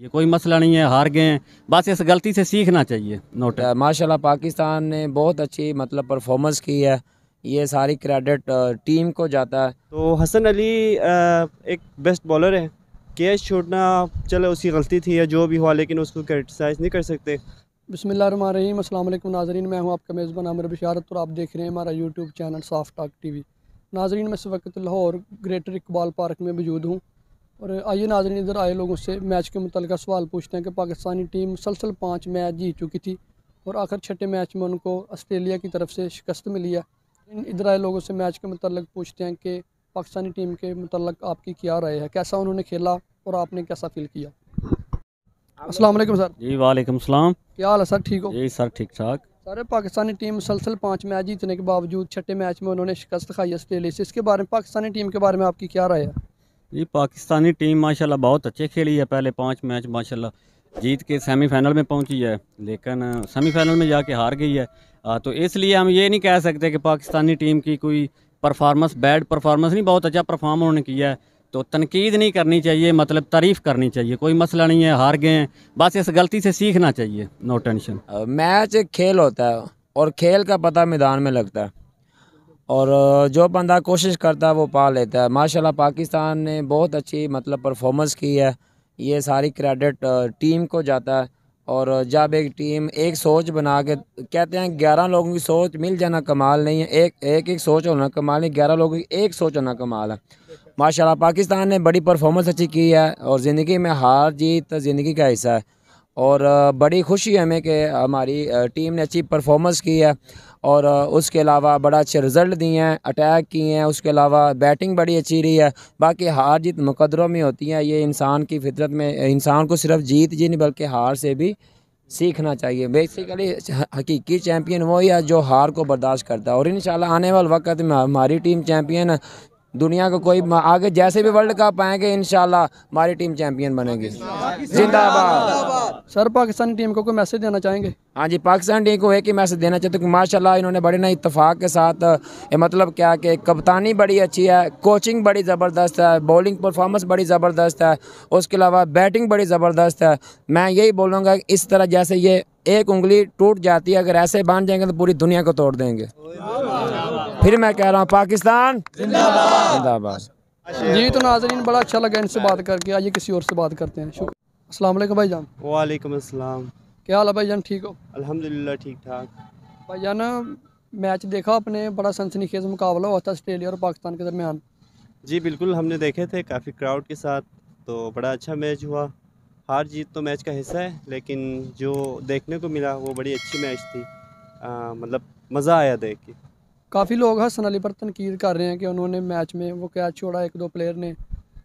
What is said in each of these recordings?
ये कोई मसला नहीं है हार गए बस इस गलती से सीखना चाहिए नोट माशाल्लाह पाकिस्तान ने बहुत अच्छी मतलब परफॉर्मेंस की है ये सारी क्रेडिट टीम को जाता है तो हसन अली एक बेस्ट बॉलर है कैच छोड़ना चलो उसकी गलती थी या जो भी हुआ लेकिन उसको क्रिटिसाइज़ नहीं कर सकते बसमीम नाजरीन मैं हूँ आपका मेज़बान अमर बशारत और आप देख रहे हैं हमारा यूट्यूब चैनल साफ टाक टी वी नाजरीन मैं इस वक्त लाहौर ग्रेटर इकबाल पार्क में मौजूद हूँ और आइए नाजरन इधर आए लोगों से मैच के मुतल सवाल पूछते हैं कि पाकिस्तानी टीम मुसलसल पाँच मैच जीत चुकी थी और आखिर छठे मैच में उनको आस्ट्रेलिया की तरफ से शिकस्त मिली है इधर आए लोगों से मैच के मतलब पूछते हैं कि पाकिस्तानी टीम के मतलब आपकी क्या राय है कैसा उन्होंने खेला और आपने कैसा फील किया असलम सर जी वालेकुम सलाम क्या हाल है सर ठीक हो जी सर ठीक ठाक सर पाकिस्तानी टीम मुसलसल पाँच मैच जीतने के बावजूद छठे मैच में उन्होंने शिकस्त खाई आस्ट्रेलिया से इसके बारे में पाकिस्तानी टीम के बारे में आपकी क्या राय है जी पाकिस्तानी टीम माशाल्लाह बहुत अच्छे खेली है पहले पाँच मैच माशाल्लाह जीत के सेमीफाइनल में पहुंची है लेकिन सेमीफाइनल में जाके हार गई है आ, तो इसलिए हम ये नहीं कह सकते कि पाकिस्तानी टीम की कोई परफार्मेंस बैड परफार्मेंस नहीं बहुत अच्छा परफॉर्म उन्होंने किया है तो तनकीद नहीं करनी चाहिए मतलब तारीफ़ करनी चाहिए कोई मसला नहीं है हार गए हैं बस इस गलती से सीखना चाहिए नो टेंशन मैच एक खेल होता है और खेल का पता मैदान में लगता है और जो बंदा कोशिश करता है वो पा लेता है माशाल्लाह पाकिस्तान ने बहुत अच्छी मतलब परफॉर्मेंस की है ये सारी क्रेडिट टीम को जाता है और जब एक टीम एक सोच बना के कहते हैं ग्यारह लोगों की सोच मिल जाना कमाल नहीं है एक एक एक सोच होना कमाल नहीं ग्यारह लोगों की एक सोच होना कमाल है माशाल्लाह पाकिस्तान ने बड़ी परफॉर्मेंस अच्छी की है और ज़िंदगी में हार जीत ज़िंदगी का हिस्सा है और बड़ी खुशी है हमें कि हमारी टीम ने अच्छी परफॉर्मेंस की है और उसके अलावा बड़ा अच्छे रिज़ल्ट दिए हैं अटैक किए हैं उसके अलावा बैटिंग बड़ी अच्छी रही है बाकी हार जीत मुकदरों में होती है ये इंसान की फितरत में इंसान को सिर्फ जीत जी नहीं बल्कि हार से भी सीखना चाहिए बेसिकली हकीकी चैम्पियन वही है जो हार को बर्दाश्त करता है और इन आने वाले वक्त में हमारी टीम चैम्पियन दुनिया को कोई आगे जैसे भी वर्ल्ड कप आएंगे इन हमारी टीम चैंपियन बनेगी जिंदाबाद सर पाकिस्तानी टीम को कोई मैसेज देना चाहेंगे हाँ जी पाकिस्तान टीम को एक ही मैसेज देना चाहते हैं माशाल्लाह इन्होंने बड़े ना इतफाक़ के साथ ये मतलब क्या कि कप्तानी बड़ी अच्छी है कोचिंग बड़ी ज़बरदस्त है बॉलिंग परफॉर्मेंस बड़ी ज़बरदस्त है उसके अलावा बैटिंग बड़ी ज़बरदस्त है मैं यही बोलूँगा इस तरह जैसे ये एक उंगली टूट जाती है अगर ऐसे बांध जाएंगे तो पूरी दुनिया को तोड़ देंगे फिर मैं कह रहा हूँ पाकिस्तान जिंदाबाद जी तो नाजरीन बड़ा अच्छा लगा इनसे बात करके आइए किसी और से बात करते हैं अस्सलाम वालेकुम भाई जान वालेकुम अस्सलाम क्या हाल है भाई जान ठीक हो अल्हम्दुलिल्लाह ठीक ठाक भाई जान मैच देखा अपने बड़ा सनसनी खेज मुकाबला हुआ था ऑस्ट्रेलिया और पाकिस्तान के दरमियान जी बिल्कुल हमने देखे थे काफ़ी क्राउड के साथ तो बड़ा अच्छा मैच हुआ हार जीत तो मैच का हिस्सा है लेकिन जो देखने को मिला वो बड़ी अच्छी मैच थी मतलब मज़ा आया देख के काफ़ी लोग हसन अली पर तनकीद कर रहे हैं कि उन्होंने मैच में वो कैच छोड़ा एक दो प्लेयर ने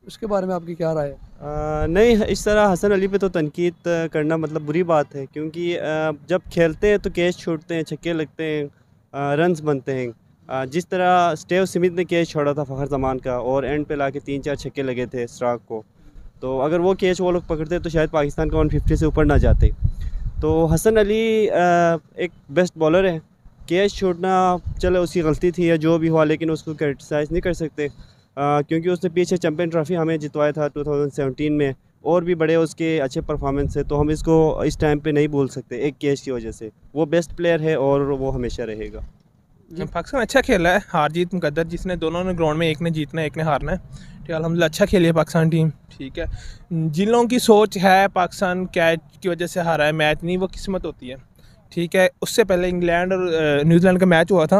उसके बारे में आपकी क्या राय है नहीं इस तरह हसन अली पे तो तनकीद करना मतलब बुरी बात है क्योंकि आ, जब खेलते हैं तो कैच छोड़ते हैं छक्के लगते हैं रनस बनते हैं जिस तरह स्टेव स्मिथ ने कैच छोड़ा था फ़खर जमान का और एंड पे के तीन चार छक्के लगे थे स्ट्राक को तो अगर वो कैच वो लोग पकड़ते तो शायद पाकिस्तान का वन फिफ्टी से ऊपर ना जाते तो हसन अली आ, एक बेस्ट बॉलर है कैश छोड़ना चलो उसकी गलती थी या जो भी हुआ लेकिन उसको क्रिटिसाइज़ नहीं कर सकते आ, क्योंकि उसने पीछे चैम्पियन ट्रॉफी हमें जितवाया था 2017 में और भी बड़े उसके अच्छे परफॉर्मेंस है तो हम इसको इस टाइम पे नहीं भूल सकते एक कैश की वजह से वो बेस्ट प्लेयर है और वो हमेशा रहेगा पाकिस्तान अच्छा खेला है हार जीत मुकदर जिसने दोनों ने ग्राउंड में एक ने जीतना है एक ने हारना है ठीक है अलहमदिल्ला अच्छा खेली है पाकिस्तान टीम ठीक है जिन लोगों की सोच है पाकिस्तान कैच की वजह से हारा है मैच नहीं वो किस्मत होती है ठीक है उससे पहले इंग्लैंड और न्यूजीलैंड का मैच हुआ था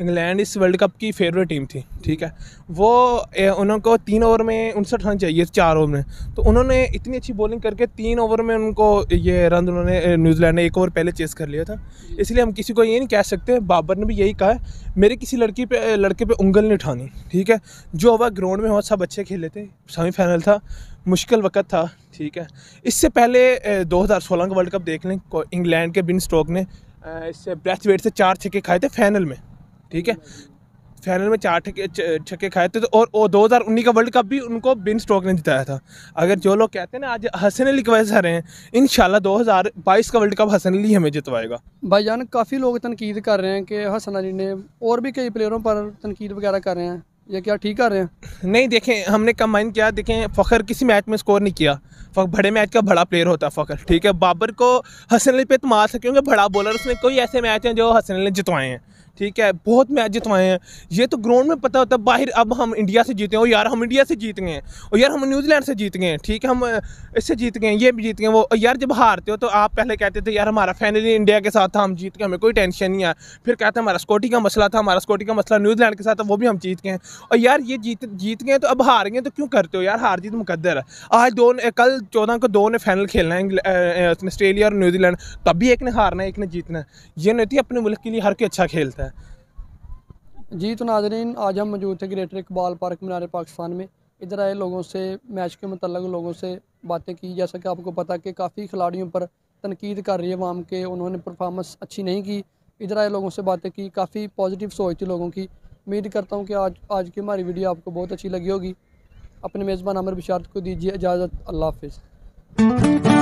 इंग्लैंड इस वर्ल्ड कप की फेवरेट टीम थी ठीक है वो उनको तीन ओवर में उनसठ रन चाहिए चार ओवर में तो उन्होंने इतनी अच्छी बॉलिंग करके तीन ओवर में उनको ये रन उन्होंने न्यूजीलैंड ने एक ओवर पहले चेस कर लिया था इसलिए हम किसी को ये नहीं कह सकते बाबर ने भी यही कहा है मेरे किसी लड़की पे लड़के पे उंगल नहीं उठानी ठीक है जो हवा ग्राउंड में हुआ सब अच्छे खेले थे सेमीफाइनल था मुश्किल वक्त था ठीक है इससे पहले 2016 का वर्ल्ड कप देख लें इंग्लैंड के बिन स्टोक ने इससे ब्रेथ वेट से चार छक्के खाए थे फाइनल में ठीक है फाइनल में चार छक्के छक्के खाए थे तो और वो उन्नीस का वर्ल्ड कप भी उनको बिन स्ट्रोक ने जिताया था अगर जो लोग कहते हैं ना आज हसन अली की वजह से हरे हैं इन बाईस का वर्ल्ड कप हसन अली हमें जितवाएगा भाई जान काफ़ी लोग तनकीद कर रहे हैं कि हसन अली ने और भी कई प्लेयरों पर तनकीद वगैरह कर रहे हैं ये क्या ठीक कर रहे हैं नहीं देखें हमने कंबाइन किया देखें फ़खर किसी मैच में स्कोर नहीं किया बड़े मैच का बड़ा प्लेयर होता है फ़खर ठीक है बाबर को हसन अली पे तो मार सके क्योंकि बड़ा बॉलर उसने कोई ऐसे मैच हैं जो हसन अली जितवाए हैं ठीक है बहुत मैच जितवाए हैं ये तो ग्राउंड में पता होता है बाहर अब हम इंडिया से जीते हैं और यार हम इंडिया से जीत गए हैं और यार हम न्यूजीलैंड से जीत गए हैं ठीक है हम इससे जीत गए ये भी जीत गए वो यार जब हारते हो तो आप पहले कहते थे यार हमारा फाइनली इंडिया के साथ था हम जीत गए हमें कोई टेंशन नहीं आया फिर कहते हमारा स्कोटी का मसला था हमारा स्कोटी का मसला न्यूजीलैंड के साथ था वो भी हम जीत गए और यार ये जीत जीत गए तो अब हार गए तो क्यों करते हो यार हार जीत मुकदर है आज दो कल चौदह को दो ने फाइनल खेलना है ऑस्ट्रेलिया और न्यूजीलैंड तब भी एक ने हारना है एक ने जीतना है ये नहीं अपने मुल्क के लिए हर कोई अच्छा खेलता है है जी तो नाजरीन आज हम मौजूद थे ग्रेटर इकबाल पार्क मीनार पाकिस्तान में इधर आए लोगों से मैच के मतलब लोगों से बातें की जैसा कि आपको पता कि काफ़ी खिलाड़ियों पर तनकीद कर रही है वाम के उन्होंने परफॉर्मेंस अच्छी नहीं की इधर आए लोगों से बातें की काफ़ी पॉजिटिव सोच थी लोगों की उम्मीद करता हूँ कि आज आज की हमारी वीडियो आपको बहुत अच्छी लगी होगी अपने मेज़बान अमर बिशारत को दीजिए इजाज़त अल्लाह हाफिज़